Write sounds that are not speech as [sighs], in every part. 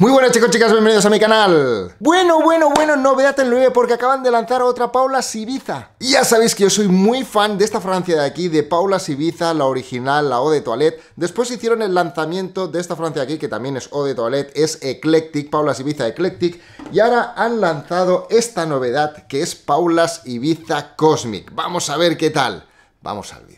Muy buenas chicos, chicas, bienvenidos a mi canal. Bueno, bueno, bueno, novedad en 9 porque acaban de lanzar otra Paula Sibiza. ya sabéis que yo soy muy fan de esta Francia de aquí, de Paula Sibiza, la original, la O de Toilette. Después hicieron el lanzamiento de esta Francia de aquí, que también es O de Toilette, es Eclectic, Paula Sibiza Eclectic. Y ahora han lanzado esta novedad que es Paula Ibiza Cosmic. Vamos a ver qué tal. Vamos al vídeo.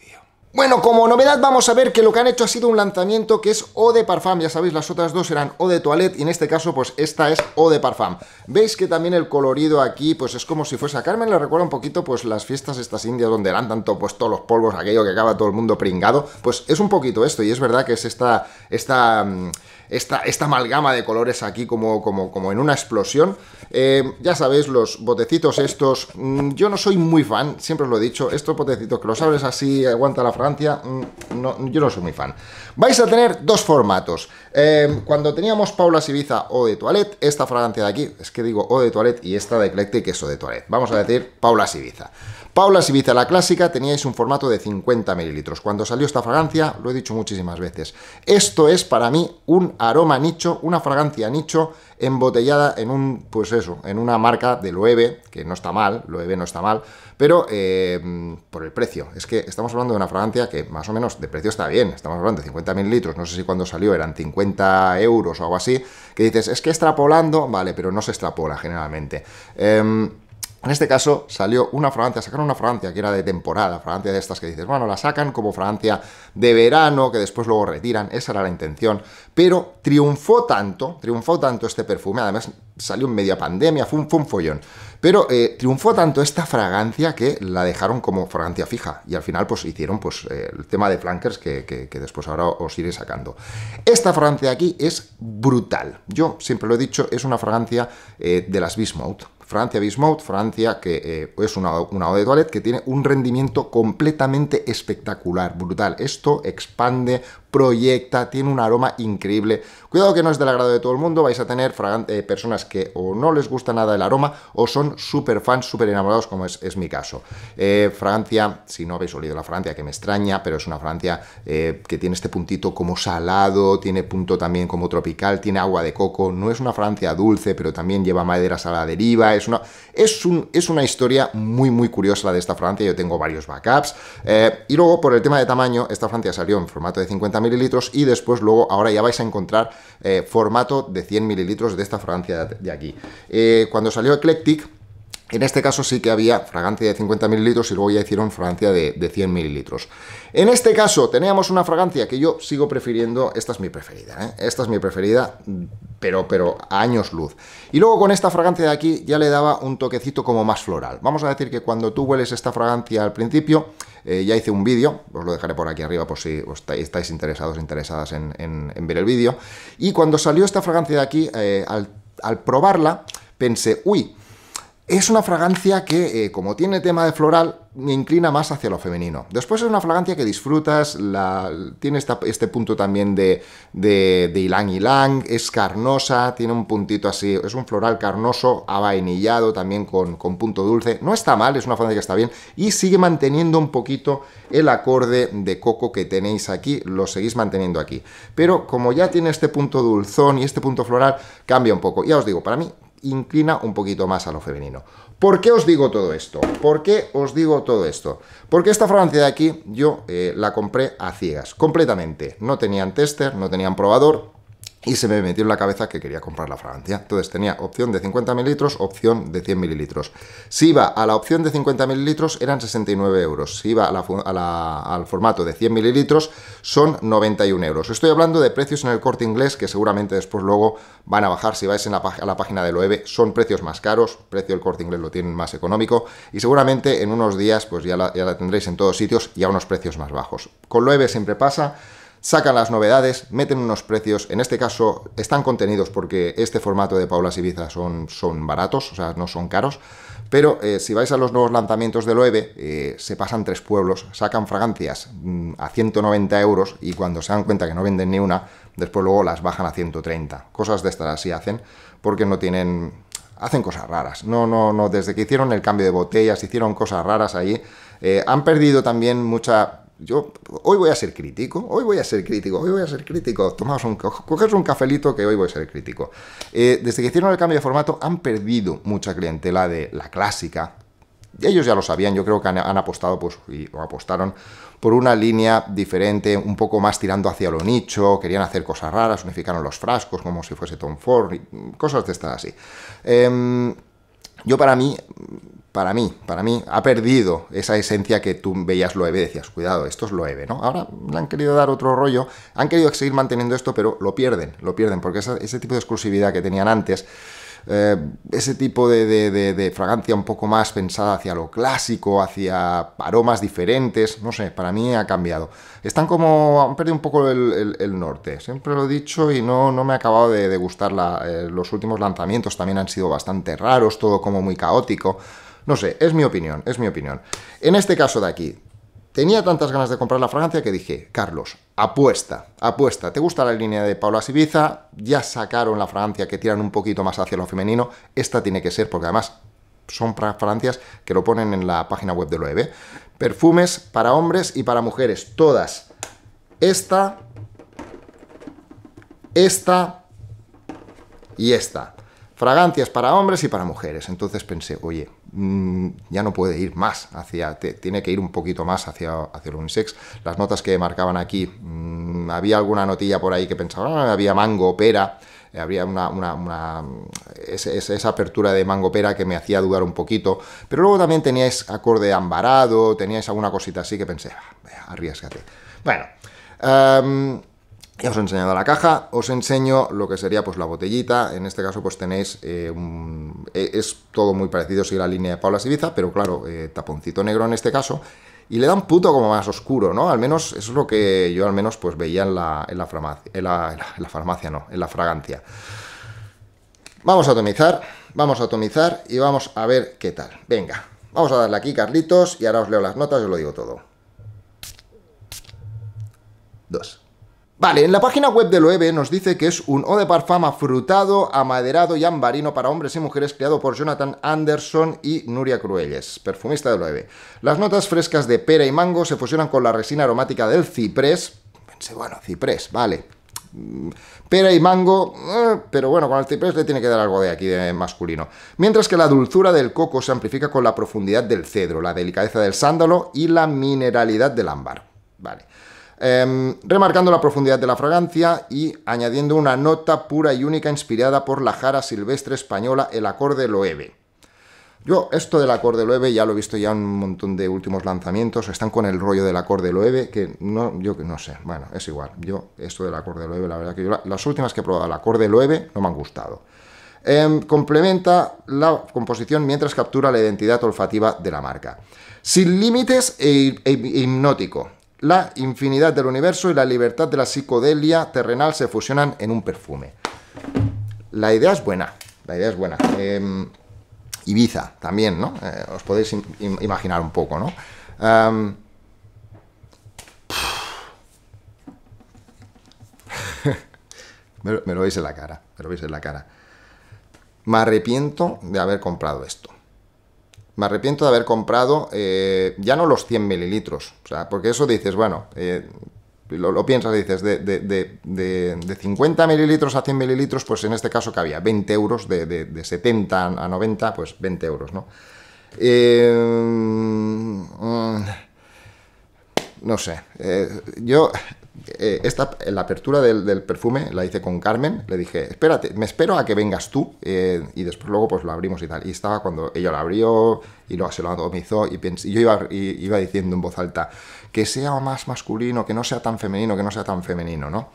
Bueno, como novedad vamos a ver que lo que han hecho ha sido un lanzamiento que es Eau de Parfum, ya sabéis, las otras dos eran Eau de Toilette y en este caso pues esta es Eau de Parfum. Veis que también el colorido aquí pues es como si fuese a Carmen, le recuerda un poquito pues las fiestas estas indias donde eran tanto pues todos los polvos, aquello que acaba todo el mundo pringado, pues es un poquito esto y es verdad que es esta... esta mm, esta, amalgama de colores aquí como, como, en una explosión. Eh, ya sabéis, los botecitos estos, mm, yo no soy muy fan, siempre os lo he dicho, estos botecitos que los abres así, aguanta la fragancia, mm, no, yo no soy muy fan. Vais a tener dos formatos. Eh, cuando teníamos Paula Sibiza o de Toilette, esta fragancia de aquí, es que digo o de Toilette y esta de Eclectic es o de Toilette. Vamos a decir Paula Sibiza. Paula Sibiza, la clásica, teníais un formato de 50 mililitros. Cuando salió esta fragancia, lo he dicho muchísimas veces, esto es para mí un aroma nicho, una fragancia nicho embotellada en un, pues eso, en una marca de Loewe, que no está mal, Loewe no está mal, pero eh, por el precio. Es que estamos hablando de una fragancia que más o menos de precio está bien, estamos hablando de 50 mililitros, no sé si cuando salió eran 50 euros o algo así, que dices, es que extrapolando, vale, pero no se extrapola generalmente. Em, en este caso salió una fragancia, sacaron una fragancia que era de temporada, fragancia de estas que dices, bueno, la sacan como fragancia de verano, que después luego retiran, esa era la intención, pero triunfó tanto, triunfó tanto este perfume, además salió en media pandemia, fue un, follón, pero eh, triunfó tanto esta fragancia que la dejaron como fragancia fija y al final pues hicieron pues eh, el tema de flankers que, después ahora os iré sacando. Esta fragancia aquí es brutal, yo siempre lo he dicho, es una fragancia eh, de las Bismuth, Francia Bismuth, Francia, que eh, es una, una de toilette que tiene un rendimiento completamente espectacular, brutal. Esto expande, proyecta, tiene un aroma increíble. Cuidado que no es del agrado de todo el mundo, vais a tener eh, personas que o no les gusta nada el aroma o son súper fans, súper enamorados, como es, mi caso. Eh, Francia, si no habéis olido la Francia que me extraña, pero es una Francia eh, que tiene este puntito como salado, tiene punto también como tropical, tiene agua de coco, no es una Francia dulce, pero también lleva maderas a la deriva, es una, es un, es una historia muy, muy curiosa la de esta Francia. yo tengo varios backups. y luego, por el tema de tamaño, esta Francia salió en formato de 50 mililitros y después luego ahora ya vais a encontrar eh, formato de 100 mililitros de esta fragancia de aquí. Eh, cuando salió Eclectic, en este caso sí que había fragancia de 50 mililitros y luego ya hicieron fragancia de, 100 mililitros. En este caso teníamos una fragancia que yo sigo prefiriendo, esta es mi preferida, ¿eh? esta es mi preferida, pero, pero a años luz. Y luego con esta fragancia de aquí ya le daba un toquecito como más floral. Vamos a decir que cuando tú hueles esta fragancia al principio eh, ya hice un vídeo, os lo dejaré por aquí arriba por si estáis interesados, interesadas en, ver el vídeo. Y cuando salió esta fragancia de aquí, eh, al probarla, pensé, uy, es una fragancia que, eh, como tiene tema de floral, me inclina más hacia lo femenino. Después es una fragancia que disfrutas, tiene este punto también de, de, de ylang es carnosa, tiene un puntito así, es un floral carnoso, avainillado también con, con punto dulce. No está mal, es una fragancia que está bien y sigue manteniendo un poquito el acorde de coco que tenéis aquí, lo seguís manteniendo aquí. Pero como ya tiene este punto dulzón y este punto floral, cambia un poco. Ya os digo, para mí inclina un poquito más a lo femenino. ¿Por qué os digo todo esto? ¿Por qué os digo todo esto? Porque esta fragancia de aquí yo eh, la compré a ciegas, completamente. No tenían tester, no tenían probador, y se me metió en la cabeza que quería comprar la fragancia. Entonces tenía opción de 50 mililitros, opción de 100 mililitros. Si iba a la opción de 50 mililitros eran 69 euros, si iba al formato de 100 mililitros son 91 euros. Estoy hablando de precios en el corte inglés que seguramente después luego van a bajar. Si vais en la, a la página de Loewe e. son precios más caros, precio del corte inglés lo tienen más económico y seguramente en unos días pues ya la, ya tendréis en todos sitios y a unos precios más bajos. Con Loewe e e siempre pasa sacan las novedades, meten unos precios, en este caso están contenidos porque este formato de Paula Ibiza son, son baratos, o sea, no son caros, pero eh, si vais a los nuevos lanzamientos de Loewe, eh, se pasan tres pueblos, sacan fragancias mm, a 190 euros y cuando se dan cuenta que no venden ni una, después luego las bajan a 130. Cosas de estas así hacen porque no tienen... Hacen cosas raras. No, no, no. Desde que hicieron el cambio de botellas, hicieron cosas raras ahí. Eh, han perdido también mucha yo hoy voy a ser crítico, hoy voy a ser crítico, hoy voy a ser crítico. Tomaos un, un cafelito que hoy voy a ser crítico. Eh, desde que hicieron el cambio de formato han perdido mucha clientela de la clásica. Ellos ya lo sabían, yo creo que han, apostado pues, o apostaron por una línea diferente, un poco más tirando hacia lo nicho, querían hacer cosas raras, unificaron los frascos como si fuese Tom Ford, cosas de estas así. Em, yo para mí para mí, para mí, ha perdido esa esencia que tú veías Loewe, decías, cuidado, esto es Loewe, ¿no? Ahora le han querido dar otro rollo, han querido seguir manteniendo esto, pero lo pierden, lo pierden, porque ese tipo de exclusividad que tenían antes, eh, ese tipo de, fragancia un poco más pensada hacia lo clásico, hacia aromas diferentes, no sé, para mí ha cambiado. Están como, han perdido un poco el, norte, siempre lo he dicho y no, no me ha acabado de, gustar eh, los últimos lanzamientos, también han sido bastante raros, todo como muy caótico. No sé, es mi opinión, es mi opinión. En este caso de aquí, tenía tantas ganas de comprar la fragancia que dije, Carlos, apuesta, apuesta. ¿Te gusta la línea de Paula Sibiza? Ya sacaron la fragancia que tiran un poquito más hacia lo femenino. Esta tiene que ser, porque además son fragancias que lo ponen en la página web de Loewe. Perfumes para hombres y para mujeres, todas. Esta, esta y esta. Fragancias para hombres y para mujeres. Entonces pensé, oye, Mm, ya no puede ir más hacia, tiene que ir un poquito más hacia, hacia el unisex. Las notas que marcaban aquí, mm, había alguna notilla por ahí que pensaba, ah, había mango, pera, eh, había una, una, una mm, esa, apertura de mango pera que me hacía dudar un poquito, pero luego también teníais acorde ambarado, teníais alguna cosita así que pensé, ah, arriesgate. Bueno, em, ya os he enseñado la caja, os enseño lo que sería pues la botellita, en este caso pues tenéis, eh, un, eh, es todo muy parecido, sigue la línea de Paula Siviza pero claro, eh, taponcito negro en este caso, y le da un puto como más oscuro, ¿no? Al menos eso es lo que yo al menos pues veía en la, en farmacia, en la farmacia, no, en la fragancia. Vamos a atomizar, vamos a atomizar y vamos a ver qué tal. Venga, vamos a darle aquí Carlitos y ahora os leo las notas y os lo digo todo. Dos. Vale, en la página web de Loewe nos dice que es un eau de parfum afrutado, amaderado y ambarino para hombres y mujeres creado por Jonathan Anderson y Nuria Cruelles, perfumista de Loewe. Las notas frescas de pera y mango se fusionan con la resina aromática del ciprés. Pensé, bueno, ciprés, vale. Pera y mango, eh, pero bueno, con el ciprés le tiene que dar algo de aquí de masculino. Mientras que la dulzura del coco se amplifica con la profundidad del cedro, la delicadeza del sándalo y la mineralidad del ámbar. Vale. Em, remarcando la profundidad de la fragancia y añadiendo una nota pura y única inspirada por la jara silvestre española, el acorde loeve. Yo esto del acorde loeve ya lo he visto ya en un montón de últimos lanzamientos, están con el rollo del acorde loeve, que no, yo no sé, bueno, es igual, yo esto del acorde loeve, la verdad que las últimas que he probado el acorde loeve no me han gustado. Em, complementa la composición mientras captura la identidad olfativa de la marca. Sin límites e, e hipnótico, la infinidad del universo y la libertad de la psicodelia terrenal se fusionan en un perfume. La idea es buena, la idea es buena. Em, Ibiza también, ¿no? Eh, os podéis imaginar un poco, ¿no? Em, [laughs] me, lo, me lo veis en la cara, me lo veis en la cara. Me arrepiento de haber comprado esto me arrepiento de haber comprado eh, ya no los 100 mililitros, o sea, porque eso dices, bueno, eh, lo, piensas y dices, de, 50 mililitros a 100 mililitros, pues en este caso cabía 20 euros, de, 70 a 90, pues 20 euros, ¿no? Eh, mm, no sé, yo eh, esta, la apertura del, perfume la hice con Carmen, le dije, espérate, me espero a que vengas tú eh, y después luego pues lo abrimos y tal. Y estaba cuando ella lo abrió y lo, se lo atomizó y, yo iba, diciendo en voz alta, que sea más masculino, que no sea tan femenino, que no sea tan femenino, ¿no?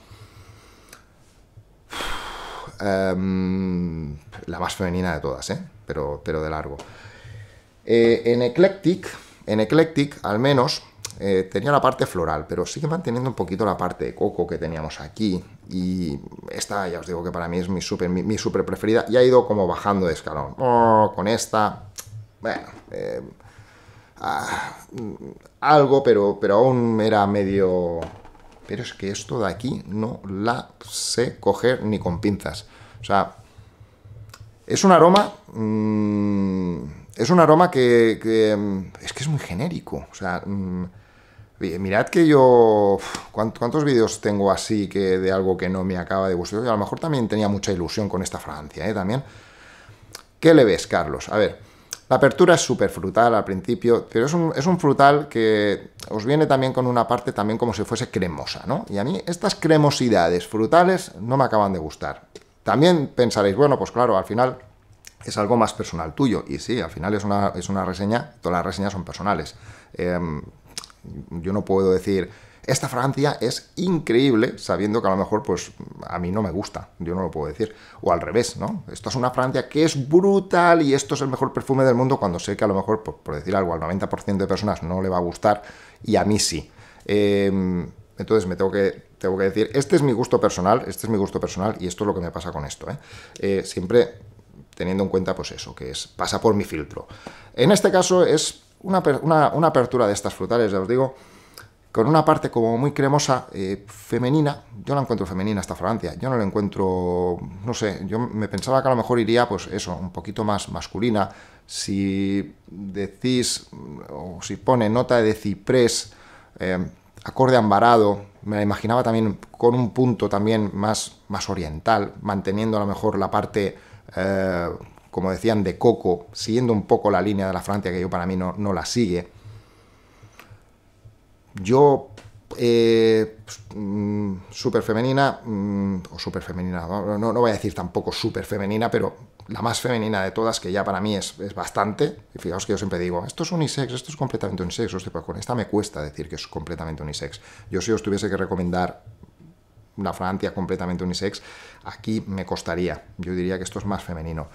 [sighs] Em, la más femenina de todas, ¿eh? Pero, pero de largo. Eh, en Eclectic, en Eclectic al menos eh, tenía la parte floral, pero sigue manteniendo un poquito la parte de coco que teníamos aquí. Y esta, ya os digo que para mí es mi súper mi, super preferida. Y ha ido como bajando de escalón. Oh, con esta, bueno, eh, ah, algo, pero, pero aún era medio... Pero es que esto de aquí no la sé coger ni con pinzas. O sea, es un aroma... Mm, es un aroma que, mm, es que es muy genérico. O sea, mm, Mirad que yo. ¿Cuántos vídeos tengo así que de algo que no me acaba de gustar? Yo a lo mejor también tenía mucha ilusión con esta Francia, ¿eh? También. ¿Qué le ves, Carlos? A ver, la apertura es súper frutal al principio, pero es un, frutal que os viene también con una parte también como si fuese cremosa, ¿no? Y a mí estas cremosidades frutales no me acaban de gustar. También pensaréis, bueno, pues claro, al final es algo más personal tuyo. Y sí, al final es una, es una reseña, todas las reseñas son personales. Eh, yo no puedo decir, esta Francia es increíble, sabiendo que a lo mejor, pues, a mí no me gusta, yo no lo puedo decir. O al revés, ¿no? Esto es una Francia que es brutal y esto es el mejor perfume del mundo, cuando sé que a lo mejor, por, decir algo, al 90% de personas no le va a gustar y a mí sí. Em, entonces me tengo que, tengo que decir, este es mi gusto personal, este es mi gusto personal y esto es lo que me pasa con esto. ¿eh? Eh, siempre teniendo en cuenta pues eso, que es, pasa por mi filtro. En este caso es una, apertura de estas frutales, ya os digo, con una parte como muy cremosa, eh, femenina. Yo la encuentro femenina esta fragancia Yo no la encuentro, no sé, yo me pensaba que a lo mejor iría, pues eso, un poquito más masculina. Si decís, o si pone nota de ciprés, eh, acorde ambarado, me la imaginaba también con un punto también más, más oriental, manteniendo a lo mejor la parte... Eh, como decían, de Coco, siguiendo un poco la línea de la Francia, que yo para mí no, no la sigue. Yo, eh, pues, mm, femenina, mm, o súper femenina, no, no, voy a decir tampoco súper femenina, pero la más femenina de todas, que ya para mí es, bastante, y fijaos que yo siempre digo, esto es unisex, esto es completamente unisex, hostia, pues con esta me cuesta decir que es completamente unisex. Yo si os tuviese que recomendar una Francia completamente unisex, aquí me costaría. Yo diría que esto es más femenino.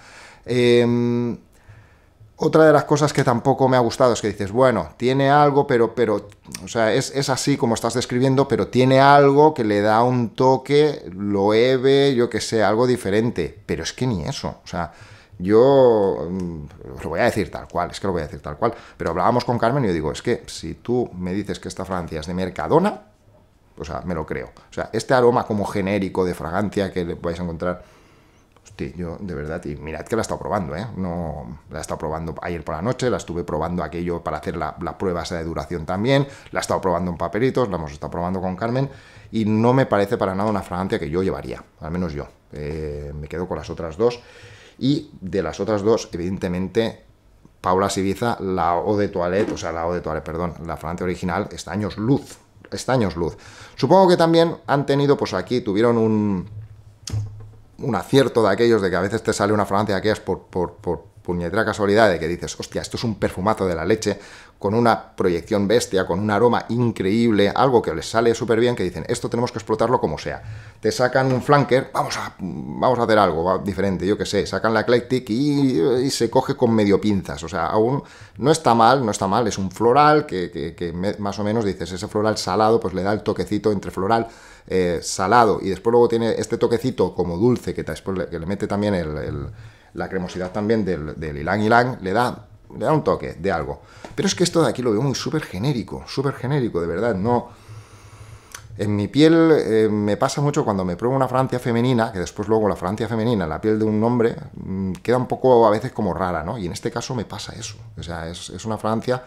Em, otra de las cosas que tampoco me ha gustado es que dices, bueno, tiene algo, pero, pero, o sea, es, así como estás describiendo, pero tiene algo que le da un toque, lo eve, yo que sé, algo diferente. Pero es que ni eso, o sea, yo mm, lo voy a decir tal cual, es que lo voy a decir tal cual. Pero hablábamos con Carmen y yo digo, es que si tú me dices que esta Francia es de Mercadona, o sea, me lo creo. O sea, este aroma como genérico de fragancia que le vais a encontrar. Hostia, yo de verdad, y mirad que la he estado probando, ¿eh? No, la he estado probando ayer por la noche, la estuve probando aquello para hacer la, prueba esa de duración también, la he estado probando en papelitos, la hemos estado probando con Carmen, y no me parece para nada una fragancia que yo llevaría, al menos yo. Eh, me quedo con las otras dos. Y de las otras dos, evidentemente, Paula Siviza, la O de Toilette, o sea, la O de Toilette, perdón, la fragancia original, está años luz estaños luz. Supongo que también han tenido, pues aquí tuvieron un, un acierto de aquellos de que a veces te sale una fragancia que es por, por, por puñetera casualidad de que dices, hostia, esto es un perfumazo de la leche, con una proyección bestia, con un aroma increíble, algo que les sale súper bien, que dicen, esto tenemos que explotarlo como sea. Te sacan un flanker, vamos a, vamos a hacer algo diferente, yo qué sé, sacan la Eclectic y, se coge con medio pinzas, o sea, aún no está mal, no está mal, es un floral que, más o menos dices, ese floral salado, pues le da el toquecito entre floral eh, salado y después luego tiene este toquecito como dulce que, le mete también la cremosidad también del, del ylang le da le da un toque de algo. Pero es que esto de aquí lo veo muy súper genérico, súper genérico, de verdad, no... En mi piel eh, me pasa mucho cuando me pruebo una francia femenina, que después luego la francia femenina la piel de un hombre mm, queda un poco a veces como rara, ¿no? Y en este caso me pasa eso. O sea, es, una francia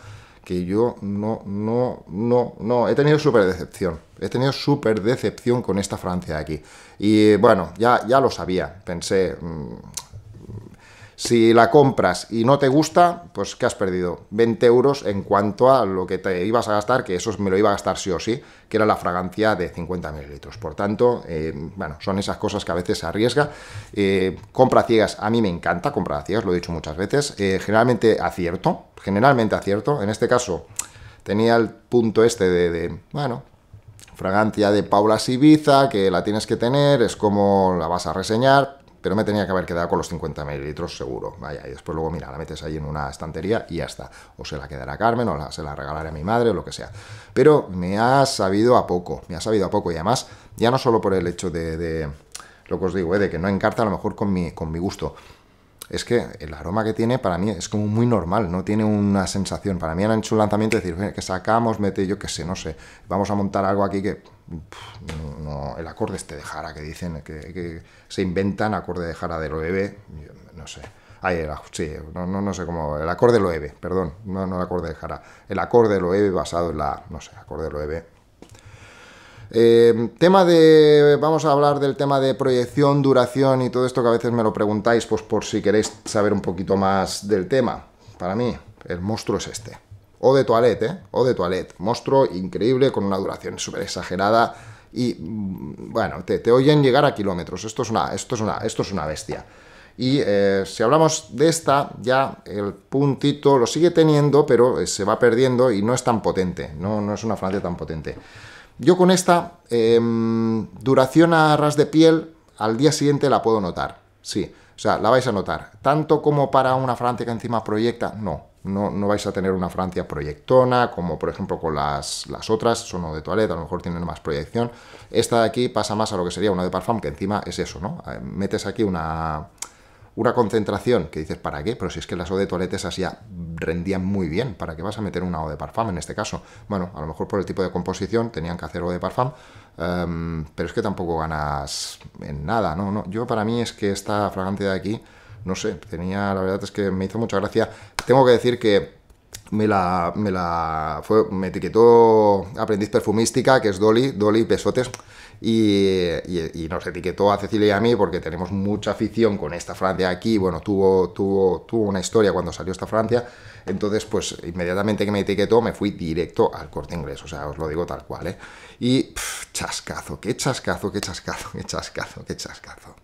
que yo no, no, no, no, he tenido súper decepción. He tenido súper decepción con esta francia de aquí. Y bueno, ya, ya lo sabía. Pensé, mm, si la compras y no te gusta, pues ¿qué has perdido? 20 euros en cuanto a lo que te ibas a gastar, que eso me lo iba a gastar sí o sí, que era la fragancia de 50 mililitros. Por tanto, eh, bueno, son esas cosas que a veces se arriesga. Eh, compra ciegas, a mí me encanta comprar ciegas, lo he dicho muchas veces. Eh, generalmente acierto, generalmente acierto. En este caso tenía el punto este de, de bueno, fragancia de Paula Sibiza, que la tienes que tener, es como la vas a reseñar, pero me tenía que haber quedado con los 50 mililitros seguro. Vaya, y después luego, mira, la metes ahí en una estantería y ya está. O se la quedará Carmen, o se la regalaré a mi madre, o lo que sea. Pero me ha sabido a poco, me ha sabido a poco. Y además, ya no solo por el hecho de, lo que os digo, eh, de que no encarta a lo mejor con mi, con mi gusto. Es que el aroma que tiene para mí es como muy normal, no tiene una sensación. Para mí han hecho un lanzamiento de decir, que sacamos, mete, yo que sé, no sé, vamos a montar algo aquí que el acorde este de Jara que dicen, que, se inventan acorde de Jara de Loewe, no sé. el, no, no, sé cómo, el acorde de Loewe, perdón, no, el acorde de Jara, el acorde de Loewe basado en la, no sé, acorde de Loewe. Eh, tema de, vamos a hablar del tema de proyección, duración y todo esto que a veces me lo preguntáis, pues por si queréis saber un poquito más del tema. Para mí, el monstruo es este o de toilette, ¿eh? o de toilette. Monstruo increíble con una duración súper exagerada y mm, bueno, te, oyen llegar a kilómetros. Esto es una, esto es una, esto es una bestia. Y eh, si hablamos de esta, ya el puntito lo sigue teniendo, pero eh, se va perdiendo y no es tan potente, no, no es una fragancia tan potente. Yo con esta em, duración a ras de piel, al día siguiente la puedo notar, sí, o sea, la vais a notar. Tanto como para una fragancia que encima proyecta, no, no, vais a tener una fragancia proyectona, como por ejemplo con las, las otras, son de toilette, a lo mejor tienen más proyección. Esta de aquí pasa más a lo que sería una de Parfum, que encima es eso, ¿no? Eh, metes aquí una, una concentración que dices, ¿para qué? Pero si es que las o de toilette esas ya rendían muy bien, ¿para qué vas a meter una o de parfum en este caso? Bueno, a lo mejor por el tipo de composición tenían que hacer o de parfum, em, pero es que tampoco ganas en nada, ¿no? no Yo para mí es que esta fragancia de aquí no sé, tenía, la verdad es que me hizo mucha gracia. Tengo que decir que me la, me la fue, me etiquetó aprendiz perfumística, que es Dolly, Dolly Pesotes, y, nos etiquetó a Cecilia y a mí porque tenemos mucha afición con esta Francia aquí, bueno, tuvo, tuvo, tuvo una historia cuando salió esta Francia, entonces pues inmediatamente que me etiquetó me fui directo al corte inglés, o sea, os lo digo tal cual, ¿eh? Y chascazo, qué chascazo, qué chascazo, qué chascazo, qué chascazo.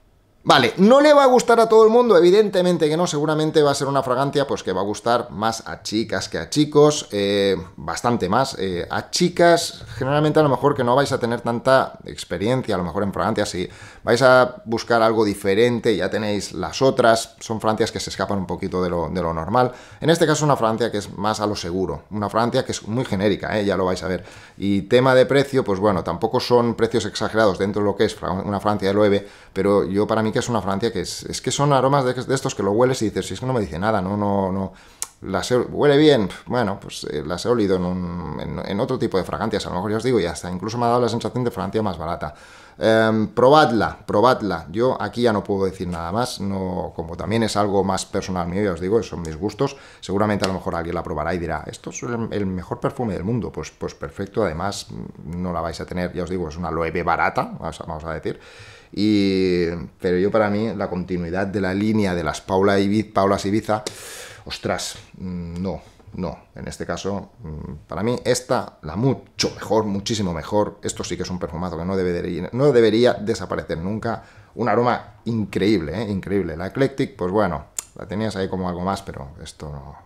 Vale, no le va a gustar a todo el mundo, evidentemente que no, seguramente va a ser una fragancia pues que va a gustar más a chicas que a chicos, eh, bastante más. Eh, a chicas, generalmente a lo mejor que no vais a tener tanta experiencia, a lo mejor en fragancias, si vais a buscar algo diferente, ya tenéis las otras, son fragancias que se escapan un poquito de lo, de lo normal. En este caso una fragancia que es más a lo seguro, una fragancia que es muy genérica, eh, ya lo vais a ver. Y tema de precio, pues bueno, tampoco son precios exagerados dentro de lo que es una fragancia de 9, pero yo para mí que es una fragancia que es, es que son aromas de, estos que lo hueles y dices, si es que no me dice nada, no, no, no. Las huele bien, bueno, pues eh, las he olido en, en, otro tipo de fragancias, a lo mejor ya os digo, y hasta incluso me ha dado la sensación de fragancia más barata. Em, probadla, probadla. Yo aquí ya no puedo decir nada más, no, como también es algo más personal mío, ya os digo, son mis gustos. Seguramente a lo mejor alguien la probará y dirá, esto es el, mejor perfume del mundo. Pues, pues perfecto, además mm, no la vais a tener, ya os digo, es una loewe barata, vamos a decir. Y, pero yo para mí la continuidad de la línea de las Paula y paula Ibiza, ostras, mm, no, no, en este caso, mm, para mí, esta, la mucho mejor, muchísimo mejor. Esto sí que es un perfumado que no debería, no debería desaparecer nunca. Un aroma increíble, ¿eh? increíble. La Eclectic, pues bueno, la tenías ahí como algo más, pero esto no,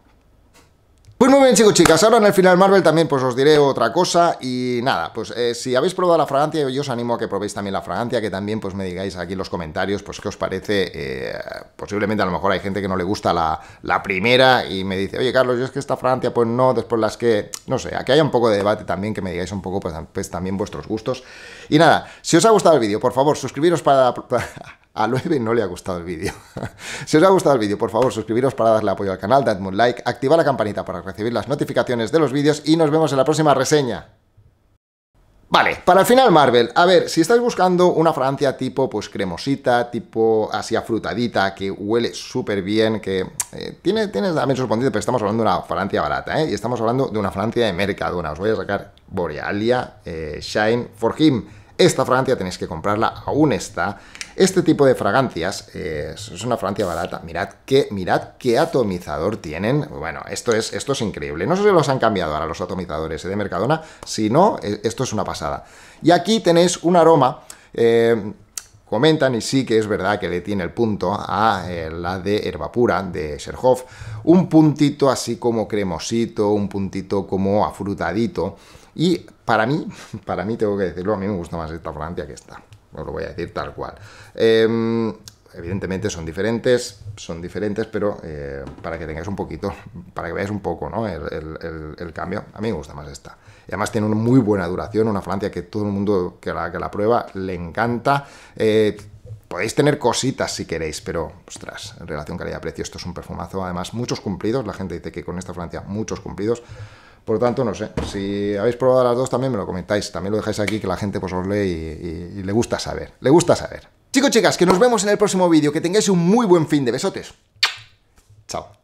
pues muy bien, chicos, chicas, ahora en el final Marvel también pues os diré otra cosa y nada, pues eh, si habéis probado la fragancia, yo os animo a que probéis también la fragancia, que también pues me digáis aquí en los comentarios pues qué os parece, eh, posiblemente a lo mejor hay gente que no le gusta la, primera y me dice, oye Carlos, yo es que esta fragancia pues no, después las que, no sé, aquí haya un poco de debate también, que me digáis un poco pues, pues, también vuestros gustos. Y nada, si os ha gustado el vídeo, por favor, suscribiros para [laughs] A Loewe no le ha gustado el vídeo. [laughs] si os ha gustado el vídeo, por favor, suscribiros para darle apoyo al canal, dadme un like, activa la campanita para recibir las notificaciones de los vídeos y nos vemos en la próxima reseña. Vale, para el final Marvel, a ver, si estáis buscando una francia tipo pues cremosita, tipo así afrutadita, que huele súper bien, que eh, tiene, tiene también sorprendido, pero estamos hablando de una francia barata, ¿eh? Y estamos hablando de una francia de Mercadona, os voy a sacar Borealia eh, Shine for Him. Esta fragancia tenéis que comprarla, aún está. Este tipo de fragancias eh, es una fragancia barata. Mirad qué, mirad qué atomizador tienen. Bueno, esto es, esto es increíble. No sé si los han cambiado ahora los atomizadores eh, de Mercadona. Si no, eh, esto es una pasada. Y aquí tenéis un aroma. comentan, y sí que es verdad que le tiene el punto a la de Herbapura, de Sherhoff. un puntito así como cremosito, un puntito como afrutadito, y para mí, [laughs] para mí tengo que decirlo, a mí me gusta más esta Francia que esta. Os lo voy a decir tal cual. Em, evidentemente son diferentes, son diferentes, pero eh, para que tengáis un poquito, para que veáis un poco ¿no? el, cambio, a mí me gusta más esta. Y además tiene una muy buena duración, una Francia que todo el mundo que la, prueba le encanta. Eh, podéis tener cositas si queréis, pero ostras, en relación calidad-precio, esto es un perfumazo. Además, muchos cumplidos, la gente dice que con esta Francia muchos cumplidos. Por lo tanto, no sé, si habéis probado las dos también me lo comentáis, también lo dejáis aquí que la gente pues os lee y, y le gusta saber, le gusta saber. Chicos, chicas, que nos vemos en el próximo vídeo, que tengáis un muy buen fin de besotes. Chao.